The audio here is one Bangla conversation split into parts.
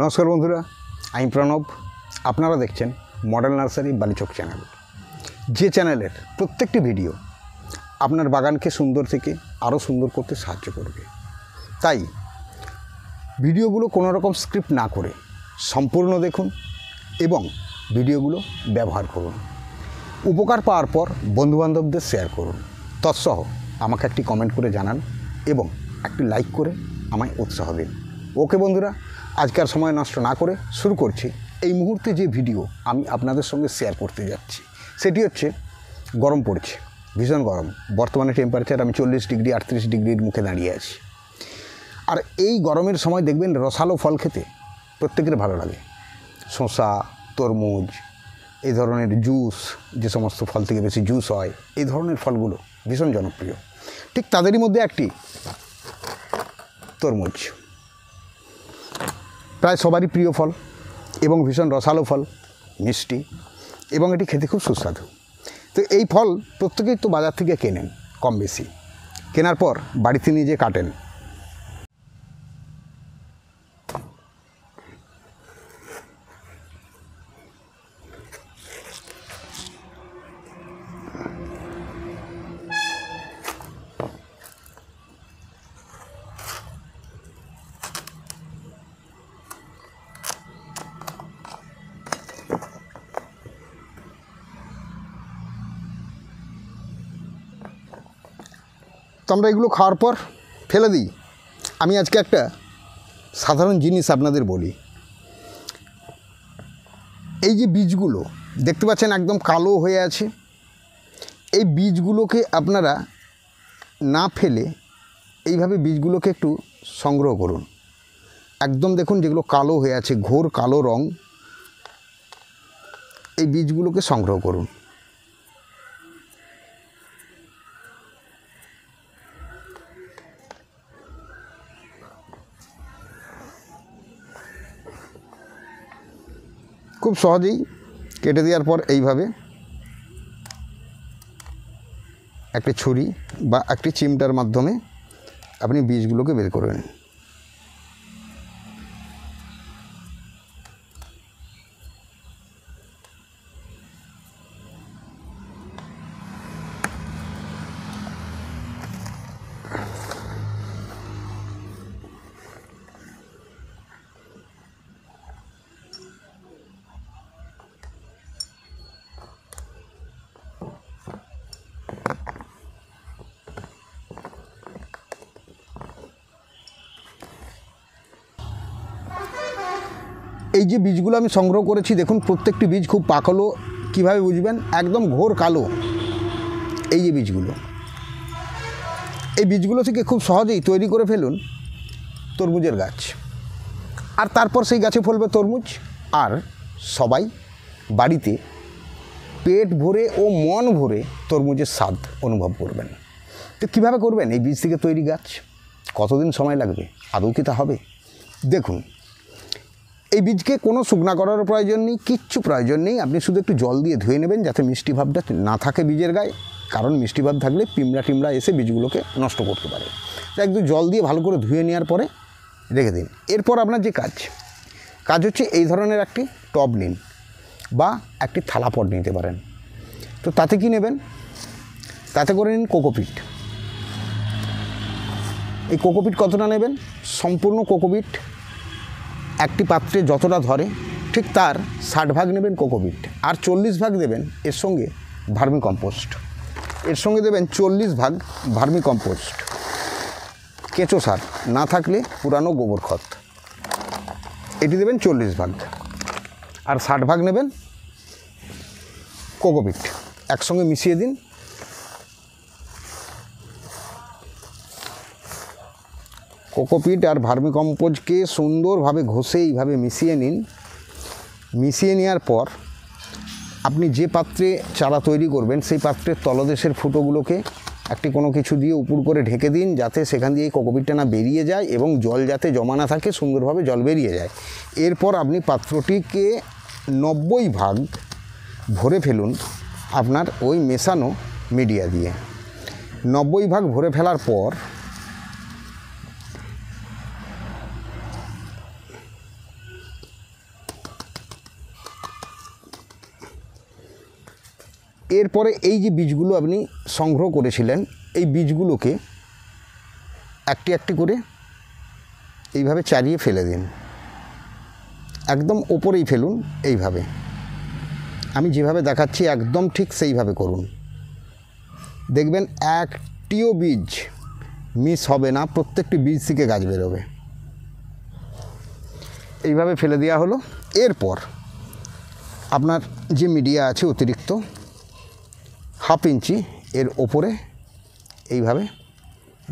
নমস্কার বন্ধুরা আমি প্রণব আপনারা দেখছেন মডেল নার্সারি বালিচক চ্যানেল যে চ্যানেলের প্রত্যেকটি ভিডিও আপনার বাগানকে সুন্দর থেকে আরও সুন্দর করতে সাহায্য করবে তাই ভিডিওগুলো কোনো রকম স্ক্রিপ্ট না করে সম্পূর্ণ দেখুন এবং ভিডিওগুলো ব্যবহার করুন উপকার পাওয়ার পর বন্ধুবান্ধবদের শেয়ার করুন তৎসহ আমাকে একটি কমেন্ট করে জানান এবং একটি লাইক করে আমায় উৎসাহ দিন ওকে বন্ধুরা আজকার সময় নষ্ট না করে শুরু করছি এই মুহূর্তে যে ভিডিও আমি আপনাদের সঙ্গে শেয়ার করতে যাচ্ছি সেটি হচ্ছে গরম পড়ছে ভীষণ গরম বর্তমানে টেম্পারেচার আমি চল্লিশ ডিগ্রি আটত্রিশ ডিগ্রির মুখে দাঁড়িয়ে আছি আর এই গরমের সময় দেখবেন রসালো ফল খেতে প্রত্যেকের ভালো লাগে শসা তরমুজ এই ধরনের জুস যে সমস্ত ফল থেকে বেশি জুস হয় এই ধরনের ফলগুলো ভীষণ জনপ্রিয় ঠিক তাদেরই মধ্যে একটি তরমুজ প্রায় সবারই প্রিয় ফল এবং ভীষণ রসালো ফল মিষ্টি এবং এটি খেতে খুব সুস্বাদু তো এই ফল প্রত্যেকেই তো বাজার থেকে কেনেন কম বেশি কেনার পর বাড়িতে নিয়ে যেয়ে কাটেন আমরা এগুলো খাওয়ার পর ফেলে দিই আমি আজকে একটা সাধারণ জিনিস আপনাদের বলি এই যে বীজগুলো দেখতে পাচ্ছেন একদম কালো হয়ে আছে এই বীজগুলোকে আপনারা না ফেলে এইভাবে বীজগুলোকে একটু সংগ্রহ করুন একদম দেখুন যেগুলো কালো হয়ে আছে ঘোর কালো রং এই বীজগুলোকে সংগ্রহ করুন খুব সহজেই কেটে দেওয়ার পর এইভাবে একটি ছুরি বা একটি চিমটার মাধ্যমে আপনি বীজগুলোকে বের করে নিন এই যে বীজগুলো আমি সংগ্রহ করেছি দেখুন প্রত্যেকটি বীজ খুব পাকালো কিভাবে বুঝবেন একদম ঘোর কালো এই যে বীজগুলো এই বীজগুলো থেকে খুব সহজেই তৈরি করে ফেলুন তরমুজের গাছ আর তারপর সেই গাছে ফলবে তরমুজ আর সবাই বাড়িতে পেট ভরে ও মন ভরে তরমুজের স্বাদ অনুভব করবেন তো কীভাবে করবেন এই বীজ থেকে তৈরি গাছ কতদিন সময় লাগবে আদৌ কি তা হবে দেখুন এই বীজকে কোনো শুকনা করারও প্রয়োজন নেই কিচ্ছু প্রয়োজন নেই আপনি শুধু একটু জল দিয়ে ধুয়ে নেবেন যাতে মিষ্টি ভাবটা না থাকে বীজের গায়ে কারণ মিষ্টি ভাব থাকলে পিমড়া টিমড়া এসে বীজগুলোকে নষ্ট করতে পারে তাই একটু জল দিয়ে ভালো করে ধুয়ে নেওয়ার পরে রেখে দিন এরপর আপনার যে কাজ কাজ হচ্ছে এই ধরনের একটি টব নিন বা একটি থালাপট নিতে পারেন তো তাতে কি নেবেন তাতে করে নিন কোকোপিট এই কোকোপিট কতটা নেবেন সম্পূর্ণ কোকোপিট একটি পাত্রে যতটা ধরে ঠিক তার ষাট ভাগ নেবেন কোকোপিট আর চল্লিশ ভাগ দেবেন এর সঙ্গে ভার্মি কম্পোস্ট এর সঙ্গে দেবেন চল্লিশ ভাগ ভার্মি কম্পোস্ট কেঁচো সার না থাকলে পুরানো গোবর খত এটি দেবেন চল্লিশ ভাগ আর ষাট ভাগ নেবেন কোকোপিট একসঙ্গে মিশিয়ে দিন কোকোপিট আর ভার্মিকম্পোজকে সুন্দরভাবে ঘষে এইভাবে মিশিয়ে নিন মিশিয়ে নেওয়ার পর আপনি যে পাত্রে চারা তৈরি করবেন সেই পাত্রের তলদেশের ফুটোগুলোকে একটি কোনো কিছু দিয়ে উপর করে ঢেকে দিন যাতে সেখান দিয়ে কোকোপিটটা না বেরিয়ে যায় এবং জল যাতে জমা না থাকে সুন্দরভাবে জল বেরিয়ে যায় এরপর আপনি পাত্রটিকে নব্বই ভাগ ভরে ফেলুন আপনার ওই মেশানো মিডিয়া দিয়ে নব্বই ভাগ ভরে ফেলার পর এরপরে এই যে বীজগুলো আপনি সংগ্রহ করেছিলেন এই বীজগুলোকে একটি একটি করে এইভাবে চারিয়ে ফেলে দিন একদম ওপরেই ফেলুন এইভাবে আমি যেভাবে দেখাচ্ছি একদম ঠিক সেইভাবে করুন দেখবেন একটিও বীজ মিস হবে না প্রত্যেকটি বীজ থেকে গাছ বেরোবে এইভাবে ফেলে দেওয়া হলো এরপর আপনার যে মিডিয়া আছে অতিরিক্ত হাফ ইঞ্চি এর ওপরে এইভাবে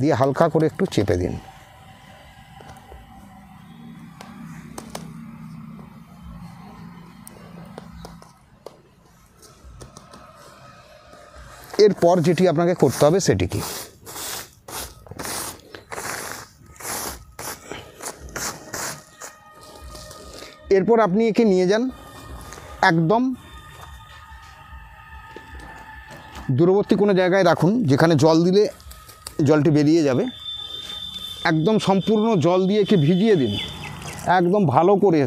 দিয়ে হালকা করে একটু চেপে দিন এরপর যেটি আপনাকে করতে হবে সেটি কি এরপর আপনি একে নিয়ে যান একদম দূরবর্তী কোনো জায়গায় রাখুন যেখানে জল দিলে জলটি বেরিয়ে যাবে একদম সম্পূর্ণ জল দিয়ে একে ভিজিয়ে দিন একদম ভালো করে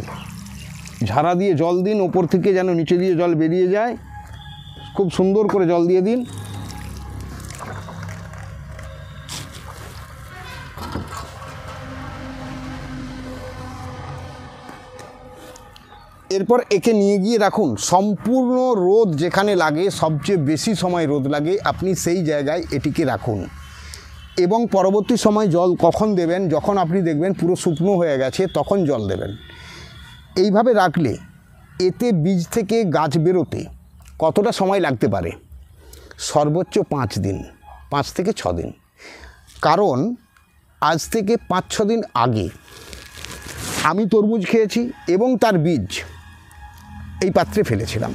ঝাড়া দিয়ে জল দিন ওপর থেকে যেন নিচে দিয়ে জল বেরিয়ে যায় খুব সুন্দর করে জল দিয়ে দিন এরপর একে নিয়ে গিয়ে রাখুন সম্পূর্ণ রোদ যেখানে লাগে সবচেয়ে বেশি সময় রোদ লাগে আপনি সেই জায়গায় এটিকে রাখুন এবং পরবর্তী সময় জল কখন দেবেন যখন আপনি দেখবেন পুরো শুকনো হয়ে গেছে তখন জল দেবেন এইভাবে রাখলে এতে বীজ থেকে গাছ বেরোতে কতটা সময় লাগতে পারে সর্বোচ্চ পাঁচ দিন পাঁচ থেকে ছ দিন কারণ আজ থেকে পাঁচ ছ দিন আগে আমি তরমুজ খেয়েছি এবং তার বীজ এই পাত্রে ফেলেছিলাম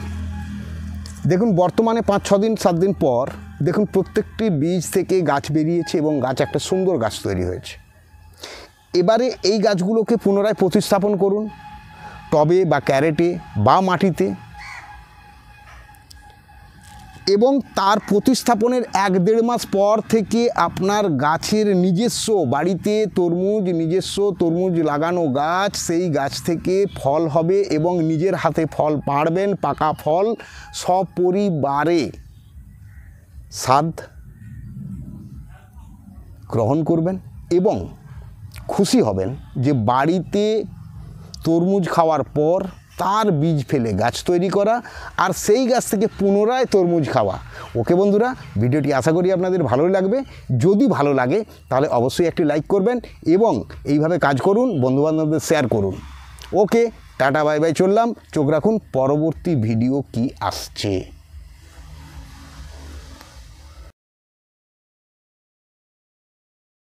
দেখুন বর্তমানে পাঁচ ছ দিন সাত দিন পর দেখুন প্রত্যেকটি বীজ থেকে গাছ বেরিয়েছে এবং গাছ একটা সুন্দর গাছ তৈরি হয়েছে এবারে এই গাছগুলোকে পুনরায় প্রতিস্থাপন করুন টবে বা ক্যারেটে বা মাটিতে এবং তার প্রতিস্থাপনের এক দেড় মাস পর থেকে আপনার গাছের নিজস্ব বাড়িতে তরমুজ নিজস্ব তরমুজ লাগানো গাছ সেই গাছ থেকে ফল হবে এবং নিজের হাতে ফল পাড়বেন পাকা ফল সপরিবারে স্বাদ গ্রহণ করবেন এবং খুশি হবেন যে বাড়িতে তরমুজ খাওয়ার পর তার বীজ ফেলে গাছ তৈরি করা আর সেই গাছ থেকে পুনরায় তরমুজ খাওয়া ওকে বন্ধুরা ভিডিওটি আশা করি আপনাদের ভালো লাগবে যদি ভালো লাগে তাহলে অবশ্যই একটি লাইক করবেন এবং এইভাবে কাজ করুন বন্ধুবান্ধবদের শেয়ার করুন ওকে টাটা বাই বাই চললাম চোখ রাখুন পরবর্তী ভিডিও কি আসছে